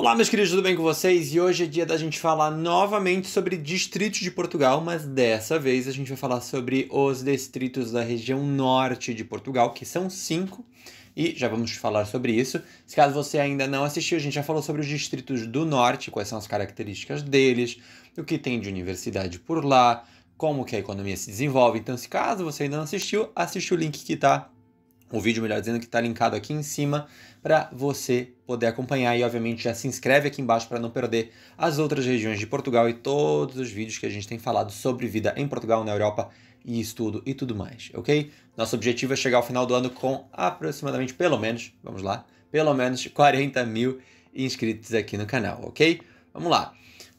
Olá, meus queridos, tudo bem com vocês? E hoje é dia da gente falar novamente sobre distritos de Portugal, mas dessa vez a gente vai falar sobre os distritos da região norte de Portugal, que são cinco, e já vamos falar sobre isso. Se caso você ainda não assistiu, a gente já falou sobre os distritos do norte, quais são as características deles, o que tem de universidade por lá, como que a economia se desenvolve. Então, se caso você ainda não assistiu, assiste o link que está o vídeo, melhor dizendo, que está linkado aqui em cima para você poder acompanhar e, obviamente, já se inscreve aqui embaixo para não perder as outras regiões de Portugal e todos os vídeos que a gente tem falado sobre vida em Portugal, na Europa e estudo e tudo mais, ok? Nosso objetivo é chegar ao final do ano com aproximadamente, pelo menos, vamos lá, pelo menos 40 mil inscritos aqui no canal, ok? Vamos lá.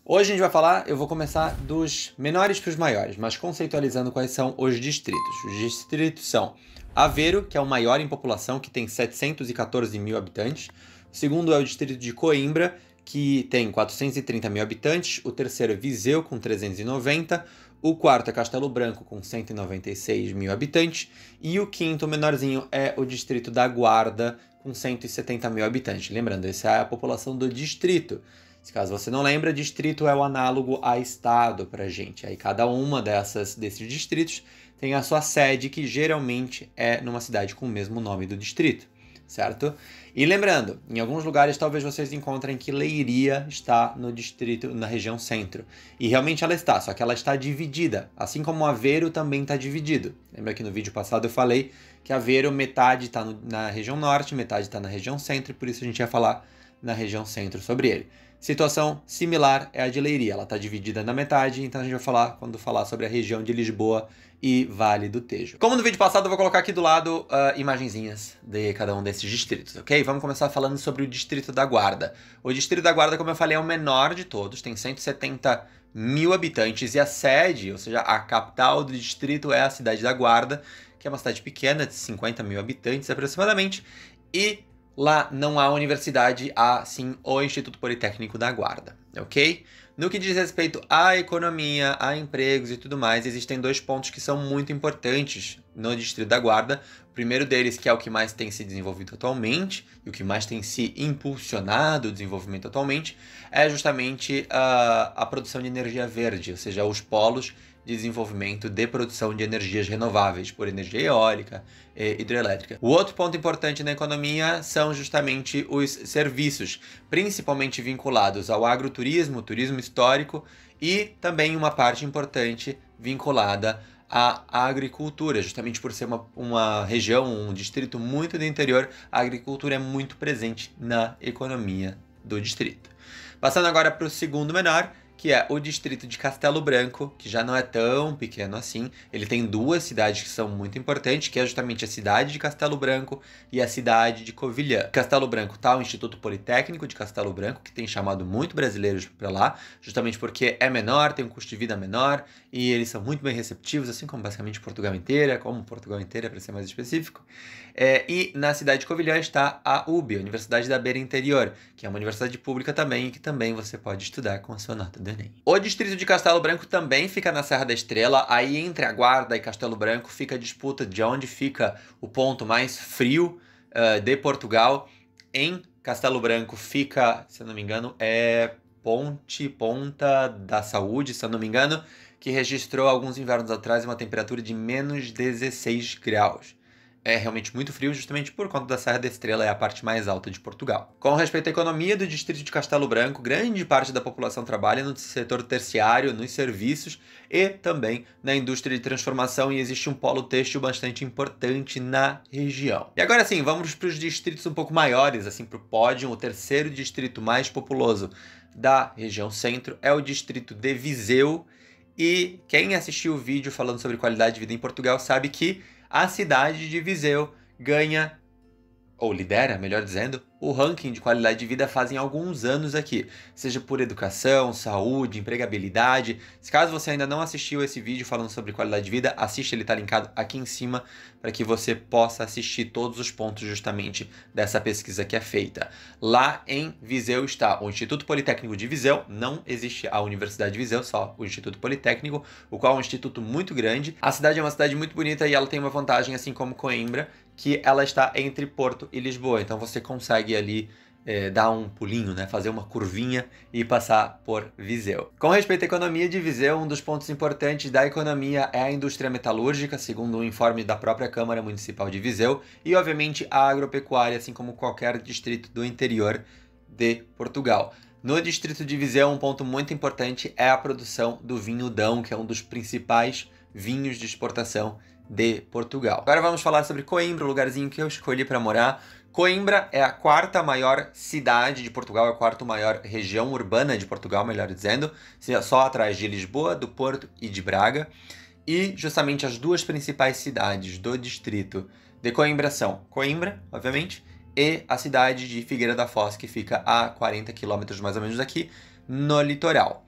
Hoje a gente vai falar, eu vou começar dos menores para os maiores, mas conceitualizando quais são os distritos. Os distritos são Aveiro, que é o maior em população, que tem 714 mil habitantes. O segundo é o distrito de Coimbra, que tem 430 mil habitantes. O terceiro é Viseu, com 390. O quarto é Castelo Branco, com 196 mil habitantes. E o quinto, o menorzinho, é o distrito da Guarda, com 170 mil habitantes. Lembrando, essa é a população do distrito. Se caso você não lembra, distrito é o análogo a estado para gente. Aí cada uma dessas desses distritos tem a sua sede, que geralmente é numa cidade com o mesmo nome do distrito, certo? E lembrando, em alguns lugares talvez vocês encontrem que Leiria está no distrito, na região centro. E realmente ela está, só que ela está dividida, assim como Aveiro também está dividido. Lembra que no vídeo passado eu falei que Aveiro metade está na região norte, metade está na região centro, e por isso a gente ia falar na região centro sobre ele. Situação similar é a de Leiria, ela está dividida na metade, então a gente vai falar quando falar sobre a região de Lisboa e Vale do Tejo. Como no vídeo passado, eu vou colocar aqui do lado uh, imagenzinhas de cada um desses distritos, ok? Vamos começar falando sobre o Distrito da Guarda. O Distrito da Guarda, como eu falei, é o menor de todos, tem 170 mil habitantes e a sede, ou seja, a capital do distrito é a cidade da Guarda, que é uma cidade pequena, de 50 mil habitantes aproximadamente, e Lá não há universidade, há sim o Instituto Politécnico da Guarda, ok? No que diz respeito à economia, a empregos e tudo mais, existem dois pontos que são muito importantes no Distrito da Guarda. O primeiro deles, que é o que mais tem se desenvolvido atualmente, e o que mais tem se impulsionado o desenvolvimento atualmente, é justamente ah, a produção de energia verde, ou seja, os polos desenvolvimento de produção de energias renováveis, por energia eólica e eh, hidrelétrica. O outro ponto importante na economia são justamente os serviços, principalmente vinculados ao agroturismo, turismo histórico e também uma parte importante vinculada à agricultura, justamente por ser uma, uma região, um distrito muito do interior, a agricultura é muito presente na economia do distrito. Passando agora para o segundo menor, que é o distrito de Castelo Branco, que já não é tão pequeno assim. Ele tem duas cidades que são muito importantes, que é justamente a cidade de Castelo Branco e a cidade de Covilhã. Castelo Branco tá o Instituto Politécnico de Castelo Branco, que tem chamado muito brasileiros para lá, justamente porque é menor, tem um custo de vida menor e eles são muito bem receptivos, assim como basicamente Portugal inteira, como Portugal inteira, para ser mais específico. É, e na cidade de Covilhã está a UB, Universidade da Beira Interior, que é uma universidade pública também e que também você pode estudar com a sua nota de Belém. O distrito de Castelo Branco também fica na Serra da Estrela, aí entre a Guarda e Castelo Branco fica a disputa de onde fica o ponto mais frio uh, de Portugal. Em Castelo Branco fica, se eu não me engano, é Ponte Ponta da Saúde, se eu não me engano, que registrou alguns invernos atrás uma temperatura de menos 16 graus é realmente muito frio, justamente por conta da Serra da Estrela, é a parte mais alta de Portugal. Com respeito à economia do distrito de Castelo Branco, grande parte da população trabalha no setor terciário, nos serviços e também na indústria de transformação, e existe um polo têxtil bastante importante na região. E agora sim, vamos para os distritos um pouco maiores, assim, para o pódio, o terceiro distrito mais populoso da região centro é o distrito de Viseu. E quem assistiu o vídeo falando sobre qualidade de vida em Portugal sabe que a cidade de Viseu ganha ou lidera, melhor dizendo, o ranking de qualidade de vida fazem alguns anos aqui, seja por educação, saúde, empregabilidade. Se Caso você ainda não assistiu esse vídeo falando sobre qualidade de vida, assiste, ele está linkado aqui em cima para que você possa assistir todos os pontos justamente dessa pesquisa que é feita. Lá em Viseu está o Instituto Politécnico de Viseu, não existe a Universidade de Viseu, só o Instituto Politécnico, o qual é um instituto muito grande. A cidade é uma cidade muito bonita e ela tem uma vantagem, assim como Coimbra, que ela está entre Porto e Lisboa. Então você consegue ali é, dar um pulinho, né? fazer uma curvinha e passar por Viseu. Com respeito à economia de Viseu, um dos pontos importantes da economia é a indústria metalúrgica, segundo um informe da própria Câmara Municipal de Viseu, e obviamente a agropecuária, assim como qualquer distrito do interior de Portugal. No distrito de Viseu, um ponto muito importante é a produção do vinho Dão, que é um dos principais vinhos de exportação de Portugal. Agora vamos falar sobre Coimbra, o lugarzinho que eu escolhi para morar. Coimbra é a quarta maior cidade de Portugal, é a quarta maior região urbana de Portugal, melhor dizendo, só atrás de Lisboa, do Porto e de Braga. E justamente as duas principais cidades do distrito de Coimbra são Coimbra, obviamente, e a cidade de Figueira da Foz, que fica a 40 quilômetros mais ou menos aqui, no litoral.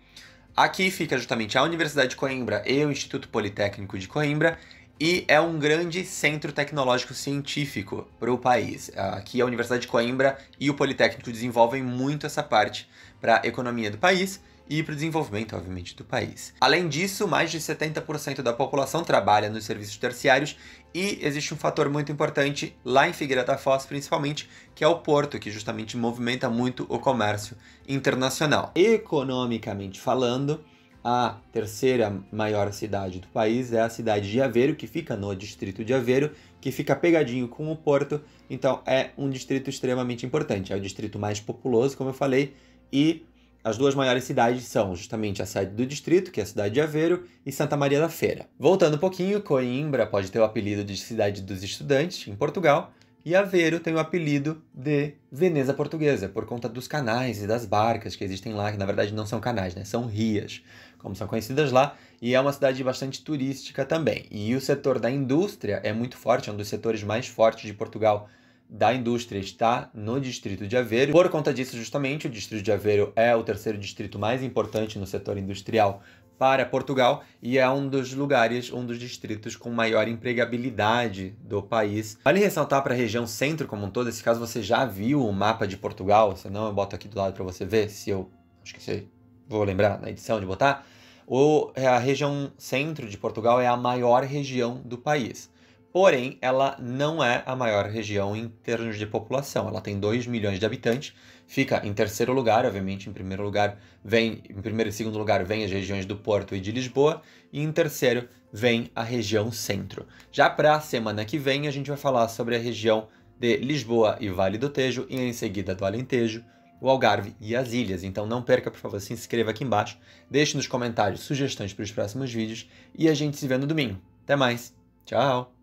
Aqui fica justamente a Universidade de Coimbra e o Instituto Politécnico de Coimbra, e é um grande centro tecnológico científico para o país. Aqui a Universidade de Coimbra e o Politécnico desenvolvem muito essa parte para a economia do país e para o desenvolvimento, obviamente, do país. Além disso, mais de 70% da população trabalha nos serviços terciários e existe um fator muito importante lá em Figueira da Foz, principalmente, que é o porto, que justamente movimenta muito o comércio internacional. Economicamente falando, a terceira maior cidade do país é a cidade de Aveiro, que fica no distrito de Aveiro, que fica pegadinho com o Porto, então é um distrito extremamente importante. É o distrito mais populoso, como eu falei, e as duas maiores cidades são justamente a sede do distrito, que é a cidade de Aveiro, e Santa Maria da Feira. Voltando um pouquinho, Coimbra pode ter o apelido de cidade dos estudantes em Portugal, e Aveiro tem o apelido de Veneza Portuguesa, por conta dos canais e das barcas que existem lá, que na verdade não são canais, né? são rias, como são conhecidas lá, e é uma cidade bastante turística também. E o setor da indústria é muito forte, é um dos setores mais fortes de Portugal da indústria está no distrito de Aveiro. Por conta disso, justamente, o distrito de Aveiro é o terceiro distrito mais importante no setor industrial para Portugal e é um dos lugares, um dos distritos com maior empregabilidade do país. Vale ressaltar para a região centro como um todo, esse caso você já viu o mapa de Portugal, se não eu boto aqui do lado para você ver, se eu esqueci, vou lembrar na edição de botar. O, a região centro de Portugal é a maior região do país porém ela não é a maior região em termos de população. Ela tem 2 milhões de habitantes, fica em terceiro lugar, obviamente, em primeiro lugar vem, em primeiro e segundo lugar vem as regiões do Porto e de Lisboa, e em terceiro vem a região centro. Já para a semana que vem a gente vai falar sobre a região de Lisboa e Vale do Tejo e em seguida do Alentejo, o Algarve e as ilhas. Então não perca, por favor, se inscreva aqui embaixo, deixe nos comentários sugestões para os próximos vídeos e a gente se vê no domingo. Até mais. Tchau.